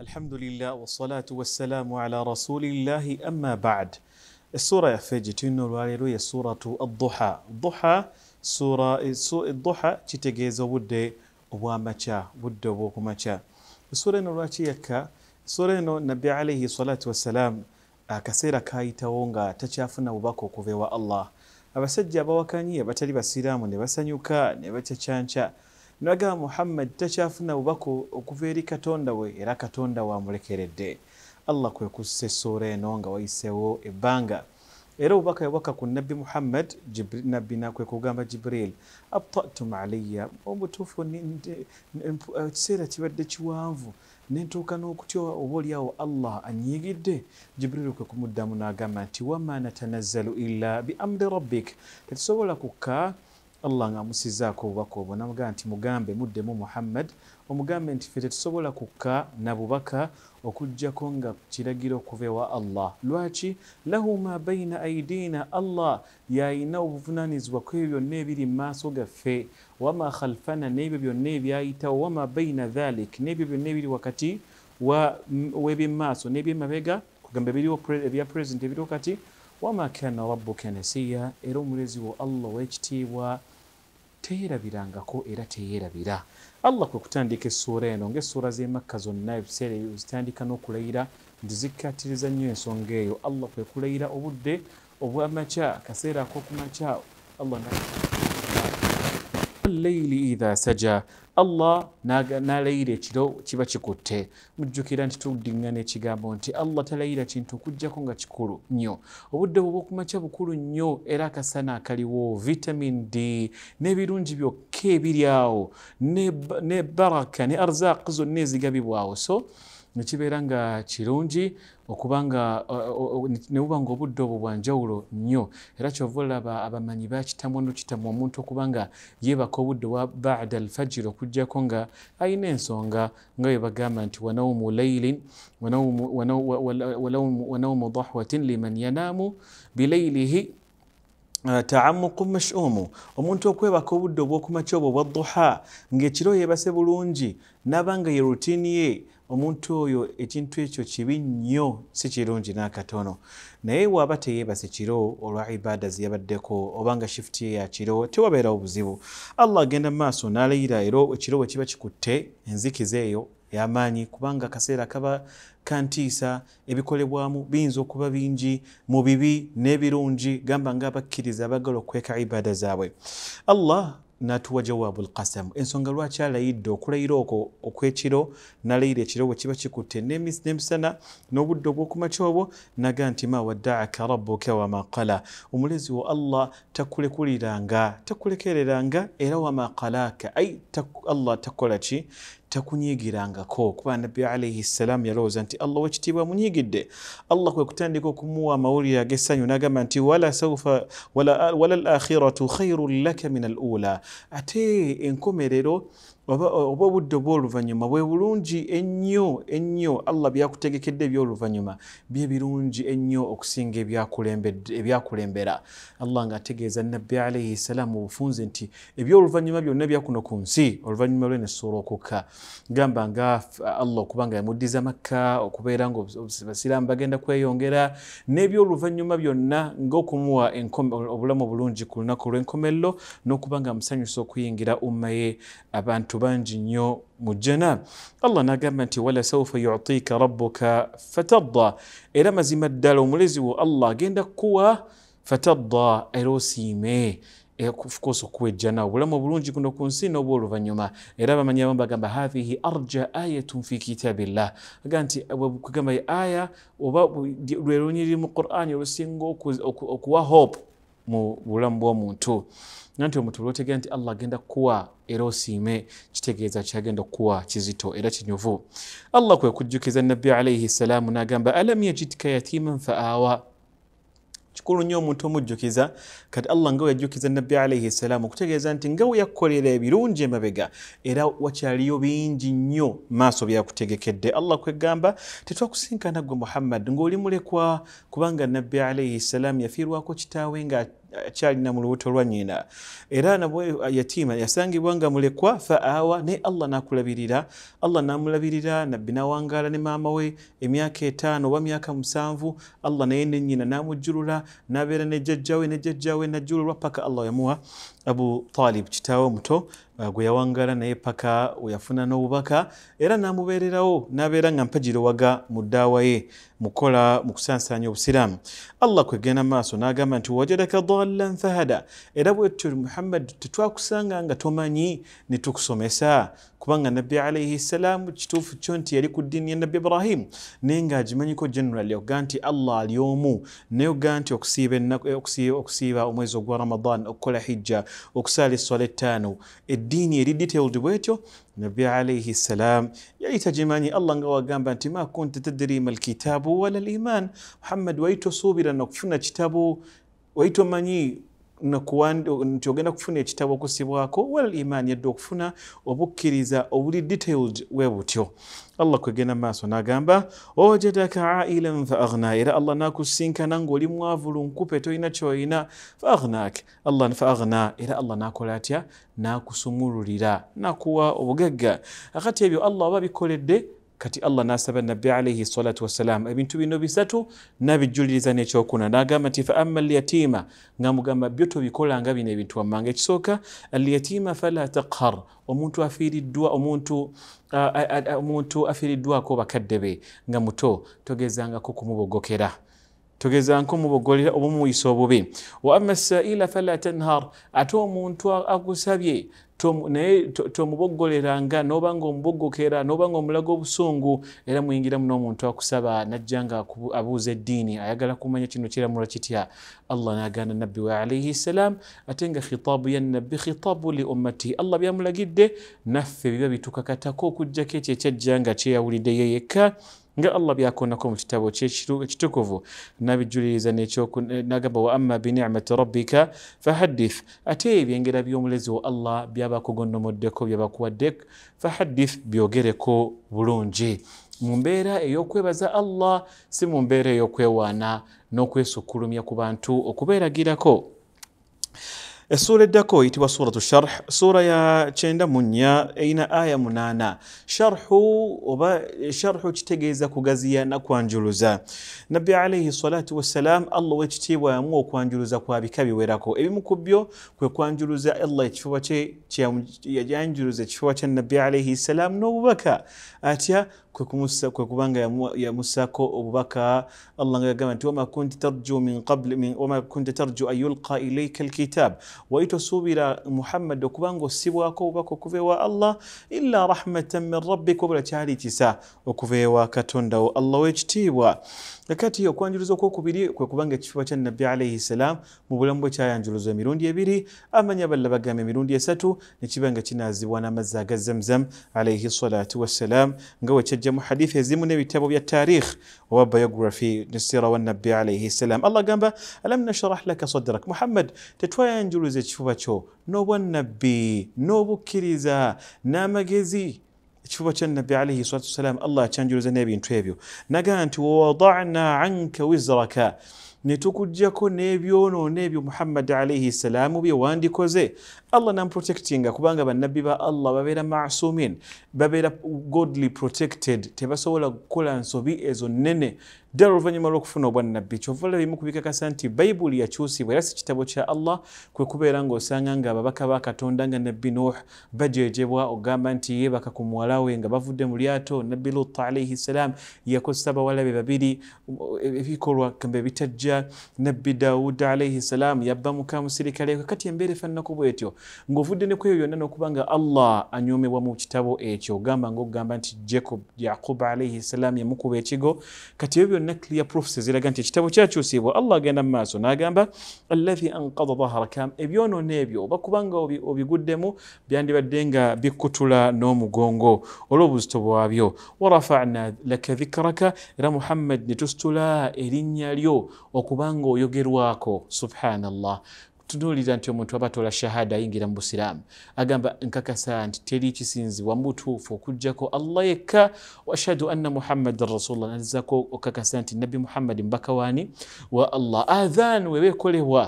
الحمد لله والصلاة والسلام على رسول الله أما بعد السورة فجتين واليروي سورة الضحى الضحى سورة الضحى تتجيز ودي ومشى ودي ومشى السورة نرواتي يكا السورة النبي عليه الصلاة والسلام akaseera kaayitawo nga تشافنا وباكو okuva الله allah abasajja abawakanyi abatali basiraamu ne basanyuka ne nagamba muhammad takyafuna bubaku okuva eri katonda we era katonda wamulekeredde allah kwe kussa essuula eno nga wayisewo ebbanga era obubaka yabaka ku nabbi muhammad nabbi nakwe kugamba jibril abtatum aliya obutuufu eh, ekiseera kibadde kiwanvu nentuuka n'okutya obaoliawo allah anyiigidde jibrili kwe kumuddamu n'agamba nti wama natanazzalu illa biamri rabbik tetusobola kukka allah nga amusizaako obubaka obwo namuga nti mugambe muddemu muhammad omugambe nti fe tetusobola kukka na bubaka okugjako nga kiragiro okuva ewa allah lwaki lahu ma baina aidiina allah yayina obuvunaanyizibwa kwebyo byonna ebiri mu maaso gaffe wama khalfana n'ebyo byonna ebyayitawo wama baina thalik n'ebyo byonna ebiri wakati webyemumaaso n'ebyemabega kugamba ebya president ebiriwo kati wama kana rabuka nasiya era omulezi wo allah owekitiibwa teyerabirangako era teyerabira allah kwekutandika essuura eno ngaessuura zemakka zonna ebiseera zitandika n'okulayira nti zikkatiriza nnyo ensonga eyo allah kwekulayira obudde obwamaca kaseera akokumaca allah walleyli idha saja allah nalayira ekiro kiba kikutte mujjukira nti tuddiŋŋana ekigambo nti allah talayira kintu okujjako nga kikulu nnyo obudde bwe bwokumakya bukulu nnyo era akasana akaliwo vitamin d n'ebirungi byokka ebiri awo ne baraka ne arzaq zonna ezigabibwawo so nekibeera nga kirungi okuba nga ne buba nga obudde obwo bwanjawulo nnyo era kyova olaba abamanyi bakitamwa nokitamwa omuntu okuba nga yeebaka obudde wa bada alfajiri okugjako nga ayina ensonga nga bwe bagamba nti wanaumu lailin wanaumu dahwatin liman yanaamu bilailihi taamuku mashumu omuntu okwebaka obudde obwokumaki obwo bwadduha ngaekiro yeebase bulungi naba nga ye rutiini ye omuntu oyo ekintu ekyo kibi nnyo si kirungi n'akatono naye waaba teyeebase kiro olwa ibaada zeyabaddeko obanga shifuti ye yakiro tewabeerawo obuzibu allah agenda mumaaso n'alayira era ekiro bwe kiba kikutte enzikiza eyo eyamaanyi kubanga akaseera kaba kantiisa ebikolebwamu biyinza okuba bingi mu bibi n'ebirungi gamba ngaabakkiriza abagala okweka ibaada zaabwe allah natuwa jawabu lkasamu ensonga lwaki alayidde okulayira okwo okwekiro nalayira ekiro bwe kiba kikutte nemisana n'obudde obwokumaky obwo naga nti ma wadaaka rabuka wama qala omulezi wa allah takulekuliranga takulekereranga era wama qalaaka ai allah takola ki takunyigirangako kubanga nabbi alaihi salaamu yalowooza nti allah wekitiibwa munyigidde allah kwe kutandika okumuwa amawulire ag'essanyu n'agamba nti wala saufa wala al akhiratu khairun laka min al ula ate enkomerero oba obudde obwoluvanyuma bwe bulungi ennyo ennyo allah byakutegekedde ebyoluvanyuma bye birungi ennyo okusinga ebyakulembera allah ngaategeeza nabbi alaihi ssalaamu obufunze nti ebyoluvanyuma byonna byakuno ku nsi oluvanyuma lwena essuula okukka gamba nga allah okuba nga yamuddiza makka okubeera nga basiraamu bagenda kweyongera n'ebyoluvanyuma byonna ngaokumuwa obulamu obulungi ku lunaku lw'enkomerero n'okuba nga musanyusa okuyingira umma ye abantu tubanji bangi nnyo mu jjana allah n'agamba nti saufa yutiika rabbuka fatadda era mazima ddala omulezi wo allah agenda kukuwa fatadda era osiime ofcourse okuwa ejjana obulamu obulungi kuno ku nsi n'oba oluvannyuma era abamanyi abamu bagamba hathihi arja ayatun fi kitabillah aga nti kugamba aya oba lwe lunyiriri mu qur'ani olusinga okuwa hope mu bulamu bw'omuntu nanti omuntu lwotegera nti allah agenda kukuwa era osiime kitegeeza kyagenda kukuwa kizito era kinyuvu allah kwe kujjukiza nabbi alaihi salaamu n'agamba alam yajidka yatiman faawa kikulu nnyo omuntu omujjukiza kati allah nga weyajjukiza nabbi alaihi salaamu okutegeeza nti nga weyakukolera ebirungi emabega era wakyaliyo bingi nnyo maaso byakutegekedde allah kwegamba tetwakusinkana gwe muhammad ngaoli mulekwa kubanga nabbi alaihi salaamu yafiirwako kitaawe nga akyalina mu lubuto lwa nyina era nabwe uh, yatiima yasangibwa nga mulekwa fa awa naye allah nakulabirira allah namulabirira nabbi nawangaala ne maama we emyaka etaano oba myaka musanvu allah naye nenyina namujjulula nabeera nejjajjawe nejjajjawe najjululwa paka allah yamuwa abu talib kitaawe omuto eh, gwe yawangala naye paka weyafuna n'obubaka era namubeererawo n'abeera nga mpajirowaga mu ddaawa ye mukola mu kusansanya obusiraamu allah kwegenda maaso n'agamba nti wajadaka dallan fahada era bwetyo muhammad tetwakusanga nga tomanyi ne tukusomesa kubanga nabbi alaihi ssalaamu kituufu kyo nti yali ku ddiini ya nabbi ibrahimu naye ngaagimanyiko generally okuga nti allah ali omu naye okuga nti eh, okusiiba omwezi ogwa ramadan okukola hijja okusaala eswala ettaano eddiini eri detailed bwetyo nabbi alaihi ssalam yali tagimanyi allah nga wagamba nti ma kunta tadiri ma alkitaabu wala liman muhammad waitosuubira nakufuna kitabo waitomanyi nti ogenda kufuna ekitabo okusibwako wal iman yadde okufuna obukkiriza obuli detailed we butyo allah kwegenda maaso n'agamba owajadaka ailan fa agna era allah nakusinkana ngaoli mwavulunkupe tolina kyolina faagnak allah fa agna era allah nakola atya nakusumululira nakuwa obugagga akati ebyo allah oba bikoledde kati allah nasaba nabbi alaihi salatu wasalam ebintu bino bisatu nabijuliriza nekyokuna nagamba nti faama alyatima nga mugamba byotobikolanga bino ebintu wamanga ekisooka alyatima fala taqhar omuntu afiiriddwa omuntu omuntu afiiriddwako bakadde be nga muto togezangako kumubogokera togezanko omubogolera oba omuyisa obubi waama saila fala tanhar ate omuntu agusabye naye tomubogoleranga noba ngaomubogokera noba ngaomulaga obusungu era muyingiramu nomuntu akusaba najja nga abuuza eddiini ayagala kumanya kino kiramula kitya allah nagana nabbi we alaihi ssalam ate nga khitaabu ya nabbi khitaabu li ummati allah byamulagidde naffe biba bitukakatako okugjako ekyo ekyajja nga kyeyawulidde yeyekka nga allah byakonako mu kitabo ekitukuvu nabijuliriza nagamba waama binicmati rabbika fahadith ate ebyengera byomulezi wa allah byabakugonomoddeko byabakuwadde fahadith byogereko bulungi mu mbeera eyokwebaza allah si mu mbeera eyokwewaana n'okwesukulumya ku bantu okubeeragirako سورة داكو يتوى سورة الشرح سورة يا تشيندا مونيا اينا آية منانا شرحو وبا شرح تشتيجيزا كوغازيا ناكو انجلوزا نبي عليه الصلاة والسلام الله ويتشتي ومو كو انجلوزا كو ابي كابي ويراكو ابي مكوبيو كو كو انجلوزا الله يتشوفاتي يا انجلوزا تشوفاتي النبي عليه السلام نو بكا اتيا kwe kubanga yamussaako obubaka allah nga yagamba nti wama kunti tarju min qabl wama kunti tarju an yulqa ilaika alkitab waitosuubira muhammad okubanga ossibwako obubaka okuva ewa allah illa rahmatan min rabbika wabula kyali kisa okuva ewa katonda wo allah w'ekitiibwa kakati okwanjuluza okwokubiri kwe kubanga ekifuba kya nabbi alaihi salam mu bulamu bwe kyayanjuluzwa emirundi ebiri amanya aballa bagamba emirundi esatu ne kiba nga kinaazibwa n'amazzi aga zamzam alaihi salatu wassalam nga wekya جمو حديث يزمون بيتابو بيا التاريخ وبيوغرافي نسيرة والنبي عليه السلام الله قام ألم نشرح لك صدرك محمد تتوايا تتوين جلوزي تشوفاتشو نو والنبي نو بكريزا نامجزي تشوفوا النبي عليه الصلاة والسلام الله تنجلز النبي انتريبيو نقانت ووضعنا عنك وزرك ne tukugjako n'ebyonoona ebyo muhammadi alaihi ssalaamu bye wandikoze allah namprotectinga kubanga bannabbi ba allah babeera masumin babeera godly protected tebasobola kukola nsobi ezo nene ddala oluvannyuma lwokufuna obwannabbi kyovalabimukubikakasa nti baibuli yakyusibwa era si kitabo kya allah kwe kubeera ngaosanga nga ababaka ba katonda nga nabbi nuh bajejebwa ogamba nti yebaka ku muwalawe nga bavudde mu lyato nabbi lut alaihi ssalaam yakozesa bawala be babiri ebikolwa kambe bitajja kujja nabbi dawuda alaihi salam yabba mukama musirikale kwe kati embeera efaananako bwe etyo ng'ovudde ne kweyo yonna n'okuba nga allah anyoomebwa mu kitabo ekyo ogamba ngaokugamba nti jacob yaquba alaihi salam yamukuba ekigo kati ebyo byonna clear proofs eziraga nti ekitabo kyakyusibwa allah agenda mu maaso n'agamba allahi anqada dhaharakam ebyonoona ebyo oba kubanga obiguddemu byandibadde nga bikkutula n'omugongo olw'obuzito bwabyo warafana laka dhikraka ra muhammad ne tusitula erinnya lyo okubanga oyogerwako subhanallah tunuulira nti omuntu aba tola shahada ayingira mu busiraamu agamba nkakasa nti teri kisinzibwa mubutuufu okugjako allah yekka waashhadu anna muhammadan rasulullah nazako okakasa nti nabbi muhammadi mubaka waani wa allah adhan webeekolebwa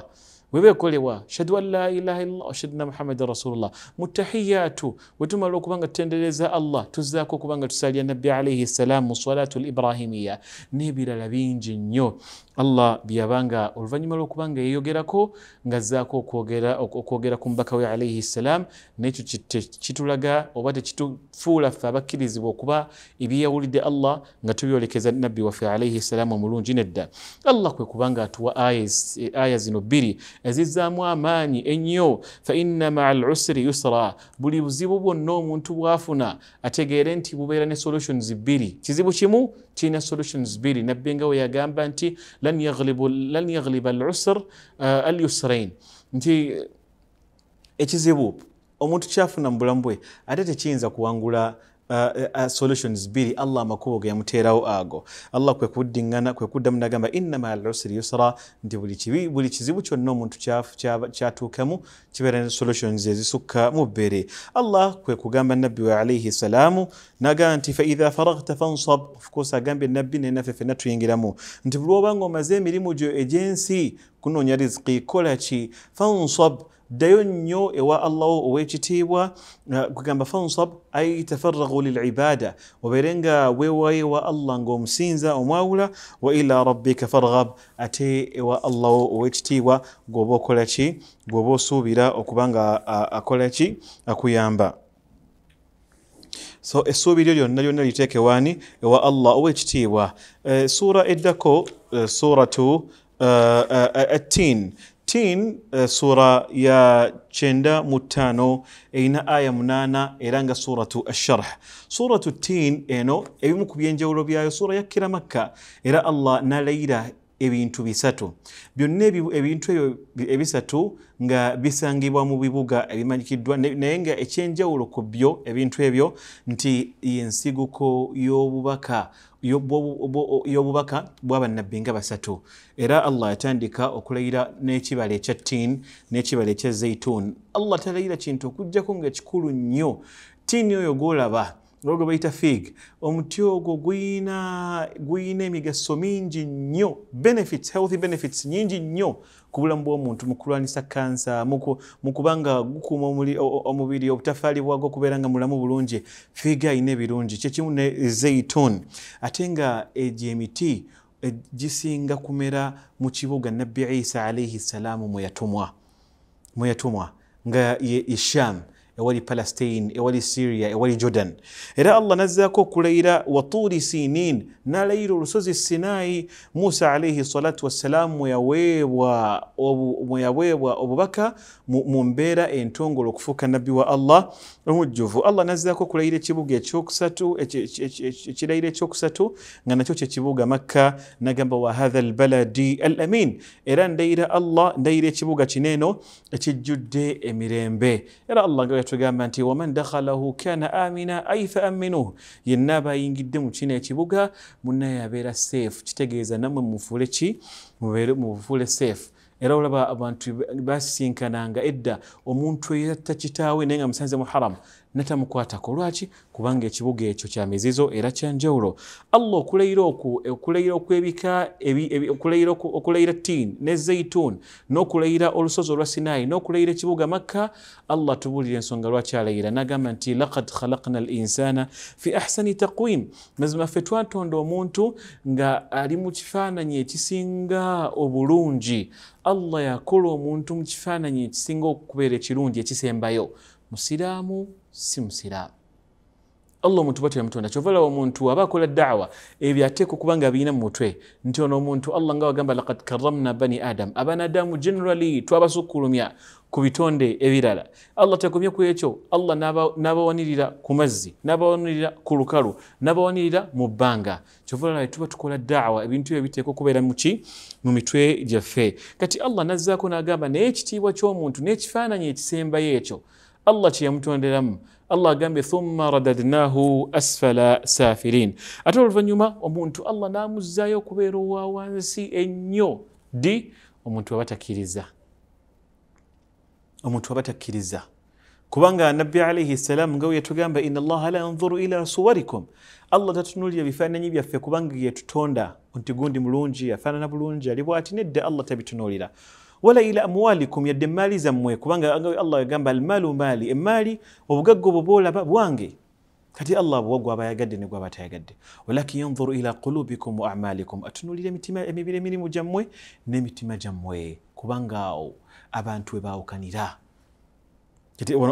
webekole wa shadu an la ilaha illallah ashadu anna muhammadan rasulullah mu tahiyatu wetumala okubanga allah tuzzaako okubanga tusalya nabbi alaihi ssalam mu salatu l ibrahimiya n'ebirala bingi nnyo allah byeyabanga oluvannyuma lw'okubanga yeeyogerako ng'azzaako okwogera ku mubaka we alaihi ssalam n'ekyo kitulaga oba tekitufuula ffe abakkirizibwa okuba ebyeyawulidde allah nga tubyolekeza nabbi waffe alayhi salam omulungi nedda allah kwe kubanga atuwa aya zino bbiri ezizaamu amaanyi ennyo faina maa lusiri yusra buli buzibu bwonna omuntu bwafuna ategeere nti bubeera ne solutions bbiri kizibu kimu kiina solutions bbiri nabbenga we yagamba nti lan yaghliba alyusrain eh, nti eh, ekizibu omuntu kyafuna mu bulamu bwe ate tekiyinza kuwangula solutions biri allah amakubo ge yamuteerawo ago allah kwe kudingana kwe kuddamu nagamba innama al usri yusra nti buli kizibu kyonna omuntu kamu kibeera ne solutions ya zisuka bbere allah kwe kugamba wa we salamu na ganti fa idha faragta fansab of course agambi nabbi nenaffe ffenna tuyingiramu nti buli obanga mazemi emirimu gyo egyensi kunoonya riziki kola fansab دايو نيو إوا الله ويتشتيوا كوكامبا فانصب أي تفرغوا للعبادة وبيرينغا ويواي إوا الله نقوم سينزا وماولا وإلى ربك فرغب أتي إوا الله ويتشتيوا قوبو كولاتي قوبو سوبيرا وكوبانغا أكولاتي أكويامبا so esubi lyo lyonna lyonna liteeke wani ewa allah ow'ekitiibwa eh, suura eddako eh, suratu eh, attin 10 sura ya kyenda mu ttaano erina aya munaana era nga suratu asharh suratu tin eno ebimu ku byenjawulo byayo sura yakkira makka era allah n'alayira ebintu bisatu byonna ebintu ebyo ebisatu nga bisangibwa mu bibuga ebimanyikiddwa naye nga ekyenjawulo ku byo ebintu ebyo nti yensiguko y'obubaka y'obubaka bwabannabbi nga basatu era allah yatandika okulayira n'ekibala ekya tin n'ekibala ekya zeituni allah talayira kintu okugjako ngaekikulu nnyo tiini oyo gwolaba olwogo bayita fig omuti ogwo guyina emigaso mingi nnyo benefits healthy benefits nyingi nnyo ku bulamu bwomuntu mu kulwanisa kansa mu kuba nga gukuuma omubiri obutafaali bwagwo okubeera nga mulamu bulungi fig ayina ebirungi kyekimu ne zeitun ate nga egyo emiti e, gisinga kumera mu kibuga nabbi isa alaihi ssalaamu mweyatumwa nga ye shamu ewali palestine ewali syria ewali jordan era allah nazzaako okulaira watuli sinin nalaira olusozi sinayi musa alaihi salatu wassalaamu mwe yaweebwa obubaka mu mbeera entongole okufuuka nabbi wa allah omujjuvu allah nazzaako okulaira ekibuga ekyokusatu ekirairo ekyokusatu nga nakyo kyekibuga makka nagamba wa hatha albaladi al amin era ndaira allah ndaira ekibuga kino eno ekijjudde emirembe era allah yatugamba nti waman dakhalahu kana amina ay faaminuhu yenna aba ayingidde mu kino ekibuga munaye abeera safe kitegeeza nammwe mufuule ki mufuule safe era olaba abantu basisinkananga edda omuntu eyatta kitaawe naye nga musanzemu haramu netamukwatako lwaki kubanga ekibuga ekyo kya mizizo era kyenjawulo allah okulayira okwebika okulayira tin ne zeitun n'okulayira olusozi olwa sinaayi n'okulayira ekibuga makka allah tubuulira ensonga lwaki alayira nagamba nti lakad khalakna al insana fi ahsani taqwim mazima ffe twatonda omuntu nga ali mu kifaananyi ekisinga obulungi allah yakola omuntu mu kifaananyi ekisinga okubeera ekirungi ekisembayo musiraamu si musira allah omuntu bwatyo yamutonda kyovala omuntu aba akola dawa ebyo ateeka okuba nga biina mu mutwe nti ono omuntu allah nga wagamba lakad karamna bani adam abanadamu generally twabasukulumya ku bitonde ebirala allah tekomye ku ekyo allah n'abawanirira ku mazzi n'abawanirira ku lukalu n'abawanirira mu bbanga kyovalala tuba tukola dawa ebintu ebyo biteeka okubeera muki mu mitwe gyaffe kati allah nazzaako n'agamba naye ekitiibwa ky'omuntu n'ekifaananyi ekisembayo ekyo الله شيء متون دلم الله قام ثم رددناه أسفل سافلين أتول فنيما ومنت الله نام الزايو كبيرو وانسي انيو دي ومنت وبتا كيريزا ومنت وبتا كيريزا كبانغا النبي عليه السلام قوي تقام إن الله لا ينظر إلى صوركم الله تتنولي بفانا نيبيا في كبانغا يتتوندا وانت قوندي ملونجي فانا نبلونجي لبواتي ندى الله تبتنولي له ولا إلى أموالكم يد مالي زمويك وانغا الله يغنب المال مالي مالي وبقق ببولا بوانغي كتي الله بوغوا بايا قد نقوا باتا قد ولكن ينظر إلى قلوبكم وأعمالكم أتنو لدي متما أمي ميني مجموي نمي تما جموي كبانغا أو أبان توبا وكانيرا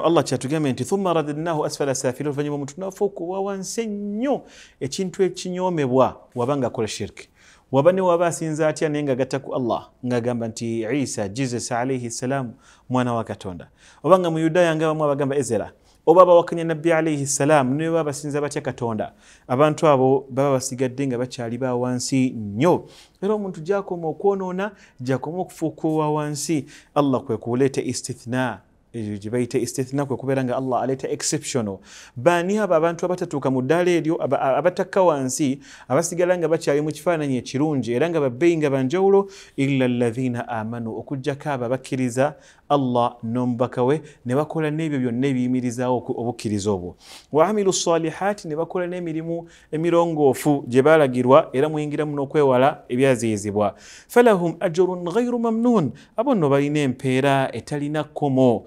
الله تشاتو جامين ثم رددناه أسفل السافل فنجم متنافوك ووانسنيو يتشين توي تشينيو ميبوا وبانغا كل شركي wabane waba asinza atya naye nga gattaku allah ngaagamba nti isa jesus alaihi ssalaamu mwana wa katonda oba nga muyudaaya nga bamu abagamba ezera oba abawakanya nabbi alaihi ssalaamu naye baba basinza batya katonda abantu abo baba basigadde nga bakyali ba wansi nnyo era omuntu gyakoma okwonoona gyakoma okufuukuwa wansi allah kwekuleeta istithnaa gyebayita istithna kwe kubeera nga allah aleeta exceptional baani abo abantu abatatuuka mu ddaala eryo abatakka wansi abasigala nga bakyali mu kifaananyi ekirungi era nga babbeeyi nga banjawulo illa llazina amanu okugjako abo abakkiriza allah n'omubaka we ne bakola n'ebyo byonna ebiyimirizaawo obukkiriza obwo wa amilu salihaati ne bakola n'emirimu emirongoofu gye baalagirwa era muyingiramu n'okwewala ebyaziyizibwa falahum ajurun gairu mamnuun abo nno balina empeera etalina kkomo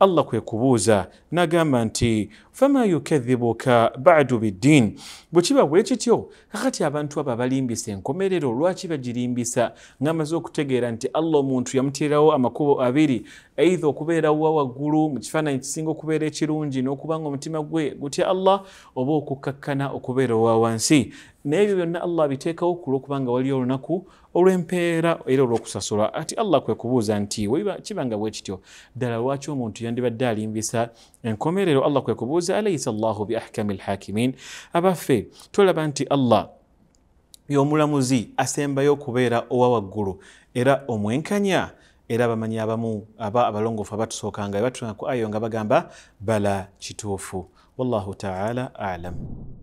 allah kwe kubuuza nagamba nti fama yukadhibuka badu biddiin bwe kiba bwe kityo kakati abantu abo abalimbisa enkomerero lwaki bagirimbisa ngaamaze okutegeera nti allah omuntu yamuteerawo amakubo abiri eitha okubeerawa waggulu mu kifaananyi kisinga okubeera ekirungi n'okuba nga omutima gwe gutya allah oba okukakkana okubeera owa wansi naye ebyo byonna allah abiteekawo ku lwokubanga waliyo olunaku olw'empeera era olw'okusasulwa ati allah kwe kubuuza nti kibanga bwe kityo ddala lwaki omuntu yandibadde alimbisa enkomerero allah kwe kubuuza alaisa llahu biahkami lhakimin abaffe tolaba nti allah yomulamuzi asembayo okubeera owa waggulu era omwenkanya era abamanyi abamu aba abalongofu abatusookanga batuna ku ayo nga bagamba bala kituufu wallahu taala alam